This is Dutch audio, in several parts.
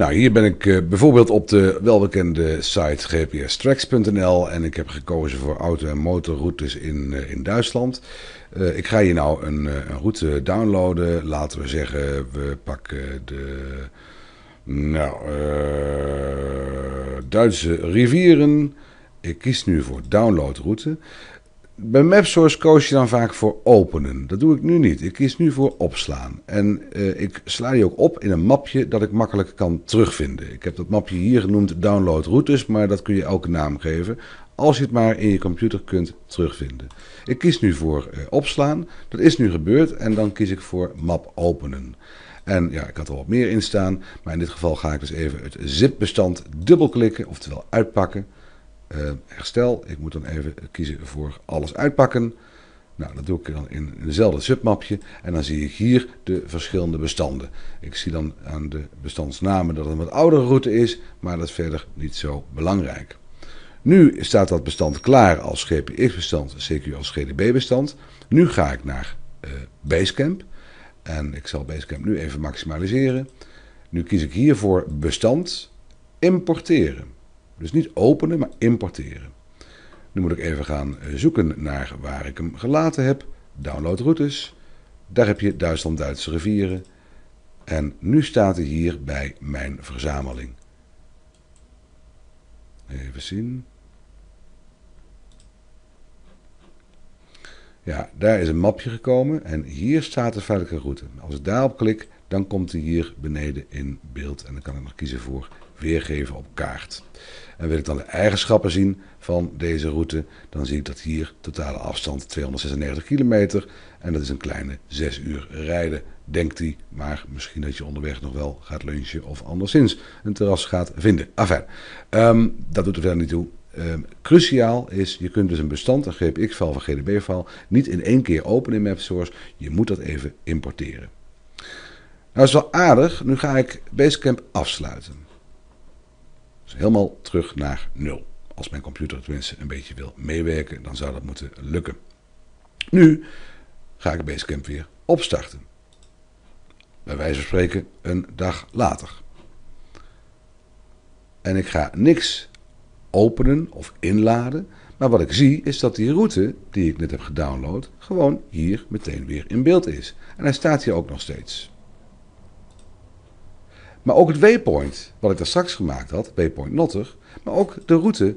Nou, hier ben ik eh, bijvoorbeeld op de welbekende site gpstracks.nl en ik heb gekozen voor auto- en motorroutes in, eh, in Duitsland. Eh, ik ga hier nou een, een, route downloaden. Laten we zeggen, we pakken de nou, Duitse rivieren. Ik kies nu voor downloadroute bij MapSource koos je dan vaak voor openen. Dat doe ik nu niet. Ik kies nu voor opslaan. En eh, ik sla die ook op in een mapje dat ik makkelijk kan terugvinden. Ik heb dat mapje hier genoemd download routes, maar dat kun je elke naam geven. Als je het maar in je computer kunt terugvinden. Ik kies nu voor eh, opslaan. Dat is nu gebeurd. En dan kies ik voor map openen. En ja, ik had er wat meer in staan. Maar in dit geval ga ik dus even het zip-bestand dubbelklikken, oftewel uitpakken uh, herstel. Ik moet dan even kiezen voor alles uitpakken. Nou, dat doe ik dan in hetzelfde submapje. En dan zie ik hier de verschillende bestanden. Ik zie dan aan de bestandsnamen dat het een wat oudere route is, maar dat is verder niet zo belangrijk. Nu staat dat bestand klaar als GPX-bestand, CQ als GDB-bestand. Nu ga ik naar eh, Basecamp. En ik zal Basecamp nu even maximaliseren. Nu kies ik hiervoor bestand importeren. Dus niet openen, maar importeren. Nu moet ik even gaan eh, zoeken naar waar ik hem gelaten heb. Download routes. Daar heb je Duitsland-Duitse rivieren. En nu staat hij hier bij mijn verzameling. Even zien. Ja, daar is een mapje gekomen en hier staat de veilige route. Als ik daarop klik, dan komt hij hier beneden in beeld en dan kan ik nog kiezen voor weergeven op kaart. En wil ik dan de eigenschappen zien van deze route, dan zie ik dat hier totale afstand 296 kilometer en dat is een kleine 6 uur rijden, denkt hij. Maar misschien dat je onderweg nog wel gaat lunchen of anderszins een terras gaat vinden. Enfin, ehm, dat doet er verder niet toe. Ehm, cruciaal is, je kunt dus een bestand, een GPX-file of GDB-file, niet in één keer openen in MapSource. Je moet dat even importeren. Nou, is wel aardig. Nu ga ik Basecamp afsluiten. Dus helemaal terug naar nul. Als mijn computer tenminste een beetje wil meewerken, dan zou dat moeten lukken. Nu ga ik Basecamp weer opstarten. Bij wijze van spreken een dag later. En ik ga niks openen of inladen. Maar wat ik zie is dat die route die ik net heb gedownload, gewoon hier meteen weer in beeld is. En hij staat hier ook nog steeds. Maar ook het waypoint, wat ik daar straks gemaakt had, waypoint Notter. Maar ook de route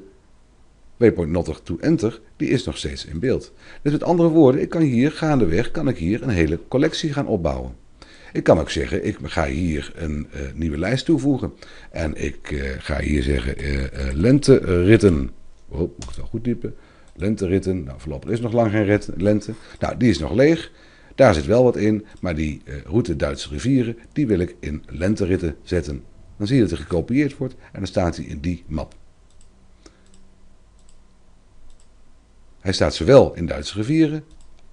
waypoint Notter to Enter, die is nog steeds in beeld. Dus met andere woorden, ik kan hier gaandeweg kan ik hier een hele collectie gaan opbouwen. Ik kan ook zeggen, ik ga hier een eh, nieuwe lijst toevoegen. En ik eh, ga hier zeggen eh, lenteritten. Oh, moet ik het wel goed typen. Lenteritten. Nou, voorlopig is nog lang geen lente. Nou, die is nog leeg. Daar zit wel wat in, maar die eh, route Duitse rivieren, die wil ik in lenteritten zetten. Dan zie je dat hij gekopieerd wordt en dan staat hij in die map. Hij staat zowel in Duitse rivieren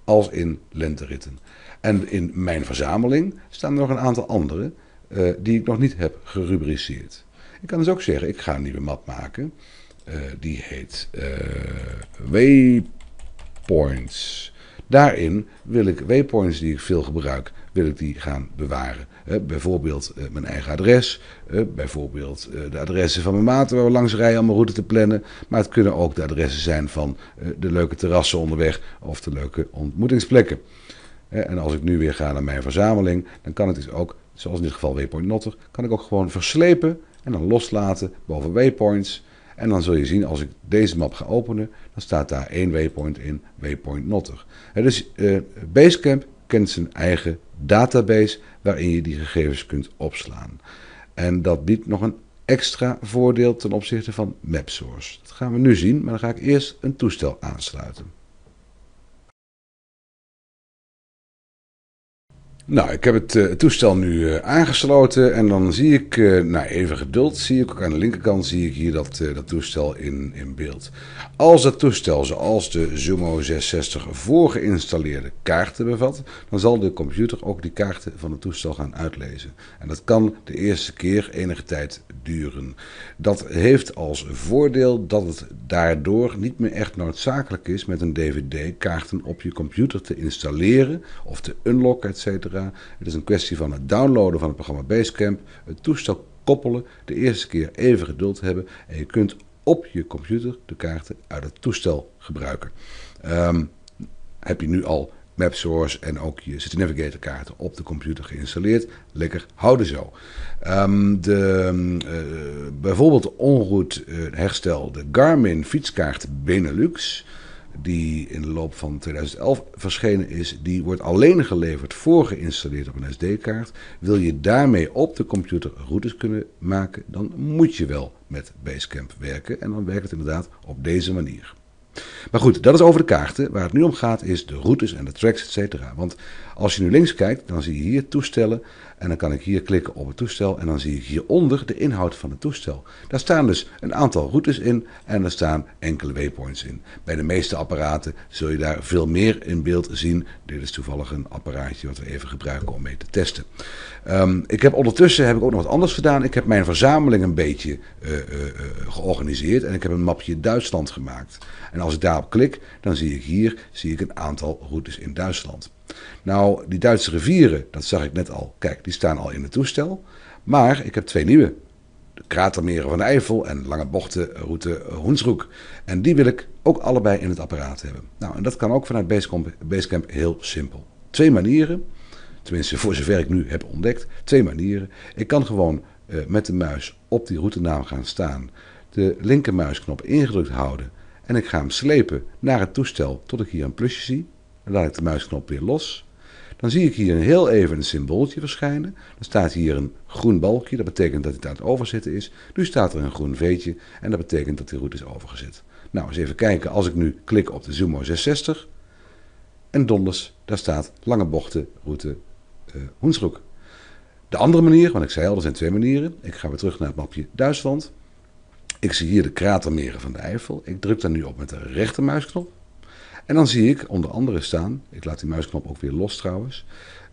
als in lenteritten. En in mijn verzameling staan er nog een aantal andere eh, die ik nog niet heb gerubriceerd. Ik kan dus ook zeggen, ik ga een nieuwe map maken. Eh, die heet uh, Waypoints Daarin wil ik waypoints die ik veel gebruik, wil ik die gaan bewaren. Eh, bijvoorbeeld eh, mijn eigen adres, eh, bijvoorbeeld de adressen van mijn maten waar we langs rijden om mijn route te plannen. Maar het kunnen ook de adressen zijn van de leuke terrassen onderweg of de leuke ontmoetingsplekken. En als ik nu weer ga naar mijn verzameling, dan kan ik dus ook, zoals in dit geval Waypoint Notter, kan ik ook gewoon verslepen en dan loslaten boven waypoints. En dan zul je zien, als ik deze map ga openen, dan staat daar één waypoint in, waypoint nottig. Dus eh, Basecamp kent zijn eigen database waarin je die gegevens kunt opslaan. En dat biedt nog een extra voordeel ten opzichte van MapSource. Dat gaan we nu zien, maar dan ga ik eerst een toestel aansluiten. Nou, ik heb het, eh, toestel nu eh, aangesloten en dan zie ik, uh, eh, na nou, even geduld, zie ik ook aan de linkerkant zie ik hier dat, dat toestel in, in beeld. Als dat toestel, zoals de Zumo 660 voorgeïnstalleerde kaarten bevat, dan zal de computer ook die kaarten van het toestel gaan uitlezen. En dat kan de eerste keer enige tijd duren. Dat heeft als voordeel dat het daardoor niet meer echt noodzakelijk is met een DVD-kaarten op je computer te installeren of te unlocken, etc. Het is een kwestie van het downloaden van het programma Basecamp, het toestel koppelen, de eerste keer even geduld hebben en je kunt op je computer de kaarten uit het toestel gebruiken. Ehm, heb je nu al MapSource en ook je City Navigator kaarten op de computer geïnstalleerd. Lekker houden zo. Ehm, de, ehm, eh, bijvoorbeeld onroute eh, herstel, de Garmin fietskaart Benelux die in de loop van 2011 verschenen is, die wordt alleen geleverd voor geïnstalleerd op een SD-kaart. Wil je daarmee op de computer routes kunnen maken, dan moet je wel met Basecamp werken. En dan werkt het inderdaad op deze manier. Maar goed, dat is over de kaarten. Waar het nu om gaat is de routes en de tracks, etc. Want als je nu links kijkt, dan zie je hier toestellen. En dan kan ik hier klikken op het toestel. En dan zie ik hieronder de inhoud van het toestel. Daar staan dus een aantal routes in. En er staan enkele waypoints in. Bij de meeste apparaten zul je daar veel meer in beeld zien. Dit is toevallig een apparaatje wat we even gebruiken om mee te testen. Ehm, ik heb ondertussen heb ik ook nog wat anders gedaan. Ik heb mijn verzameling een beetje eh, eh, eh, georganiseerd. En ik heb een mapje Duitsland gemaakt. En als ik daarop klik, dan zie ik hier zie ik een aantal routes in Duitsland. Nou, die Duitse rivieren, dat zag ik net al. Kijk, die staan al in het toestel. Maar ik heb twee nieuwe. De kratermeren van de Eifel en lange bochten route Hoensroek. En die wil ik ook allebei in het apparaat hebben. Nou, en dat kan ook vanuit Basecamp, Basecamp heel simpel. Twee manieren. Tenminste, voor zover ik nu heb ontdekt. Twee manieren. Ik kan gewoon eh, met de muis op die routenaam gaan staan. De linkermuisknop ingedrukt houden en ik ga hem slepen naar het toestel tot ik hier een plusje zie. Dan laat ik de muisknop weer los. Dan zie ik hier een heel even een symbooltje verschijnen. Dan staat hier een groen balkje, dat betekent dat hij aan het overzitten is. Nu staat er een groen veetje en dat betekent dat die route is overgezet. Nou, eens even kijken. Als ik nu klik op de Zumo 660 en donders, daar staat lange bochten, route uh, eh, Hoensbroek. De andere manier, want ik zei al, er zijn twee manieren. Ik ga weer terug naar het mapje Duitsland. Ik zie hier de kratermeren van de Eifel. Ik druk daar nu op met de rechtermuisknop. En dan zie ik onder andere staan, ik laat die muisknop ook weer los trouwens,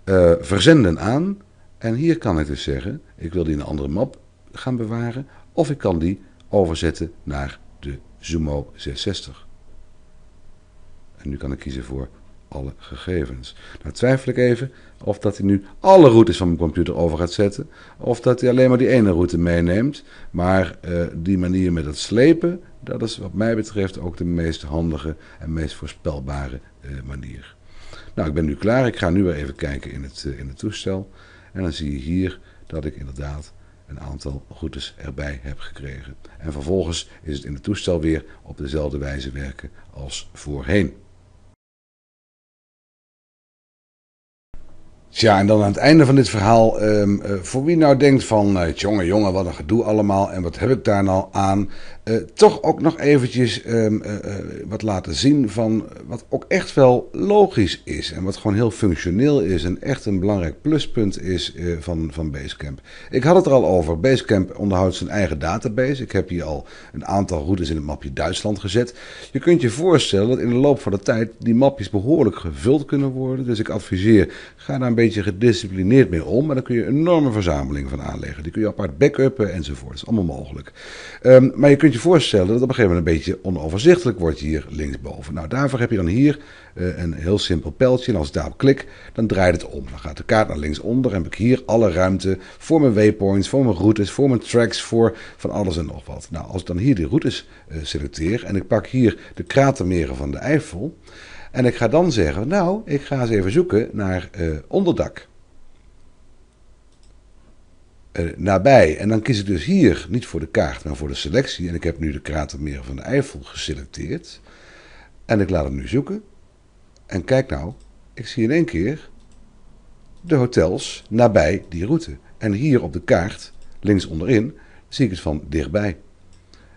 eh, verzenden aan. En hier kan ik dus zeggen, ik wil die in een andere map gaan bewaren. Of ik kan die overzetten naar de Zumo 660. En nu kan ik kiezen voor alle gegevens. Nou twijfel ik even of dat hij nu alle routes van mijn computer over gaat zetten. Of dat hij alleen maar die ene route meeneemt. Maar eh, die manier met het slepen, dat is wat mij betreft ook de meest handige en meest voorspelbare eh, manier. Nou, ik ben nu klaar. Ik ga nu weer even kijken in het, eh, in het toestel. En dan zie je hier dat ik inderdaad een aantal routes erbij heb gekregen. En vervolgens is het in het toestel weer op dezelfde wijze werken als voorheen. Tja, dus en dan aan het einde van dit verhaal, um, voor wie nou denkt van, uh, eh, jongen, jongen, wat een gedoe allemaal en wat heb ik daar nou aan, eh, toch ook nog eventjes ehm, wat laten zien van wat ook echt wel logisch is en wat gewoon heel functioneel is en echt een belangrijk pluspunt is van, van Basecamp. Ik had het er al over, Basecamp onderhoudt zijn eigen database. Ik heb hier al een aantal routes in het mapje Duitsland gezet. Je kunt je voorstellen dat in de loop van de tijd die mapjes behoorlijk gevuld kunnen worden, dus ik adviseer, ga naar een beetje gedisciplineerd mee om. Maar dan kun je een enorme verzameling van aanleggen. Die kun je apart backuppen enzovoort. Dat is allemaal mogelijk. Ehm, maar je kunt je voorstellen dat op een gegeven moment een beetje onoverzichtelijk wordt hier linksboven. Nou, daarvoor heb je dan hier eh, een heel simpel pijltje. En als ik daarop klik, dan draait het om. Dan gaat de kaart naar linksonder. En heb ik hier alle ruimte voor mijn waypoints, voor mijn routes, voor mijn tracks, voor van alles en nog wat. Nou, als ik dan hier de routes eh, selecteer en ik pak hier de kratermeren van de Eifel. En ik ga dan zeggen, nou, ik ga eens even zoeken naar eh, onderdak. Uh, nabij. En dan kies ik dus hier niet voor de kaart, maar voor de selectie. En ik heb nu de kratermeer van de Eifel geselecteerd. En ik laat hem nu zoeken. En kijk nou, ik zie in één keer de hotels nabij die route. En hier op de kaart, links onderin, zie ik het van dichtbij.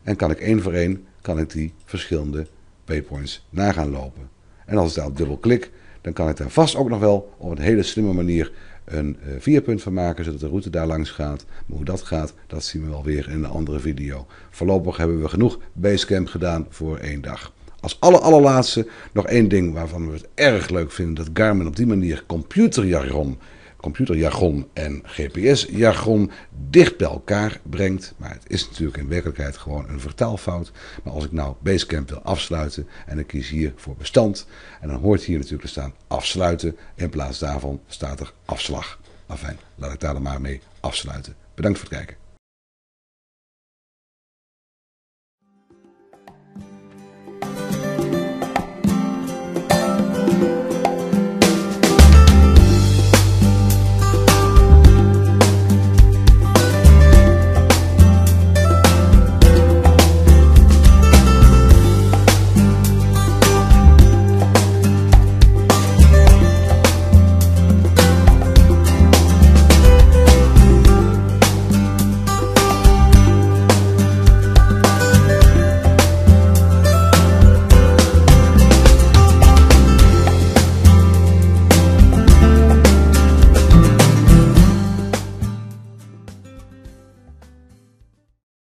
En kan ik één voor één kan ik die verschillende waypoints nagaan lopen. En als ik daar dubbel klik, dan kan ik daar vast ook nog wel op een hele slimme manier een eh, vierpunt van maken, zodat de route daar langs gaat. Maar hoe dat gaat, dat zien we wel weer in een andere video. Voorlopig hebben we genoeg Basecamp gedaan voor één dag. Als alle allerlaatste nog één ding waarvan we het erg leuk vinden dat Garmin op die manier computerjargon computerjargon en GPS-jargon dicht bij elkaar brengt. Maar het is natuurlijk in werkelijkheid gewoon een vertaalfout. Maar als ik nou Basecamp wil afsluiten en ik kies hier voor bestand. En dan hoort hier natuurlijk te staan afsluiten. In plaats daarvan staat er afslag. fijn, laat ik daar dan maar mee afsluiten. Bedankt voor het kijken.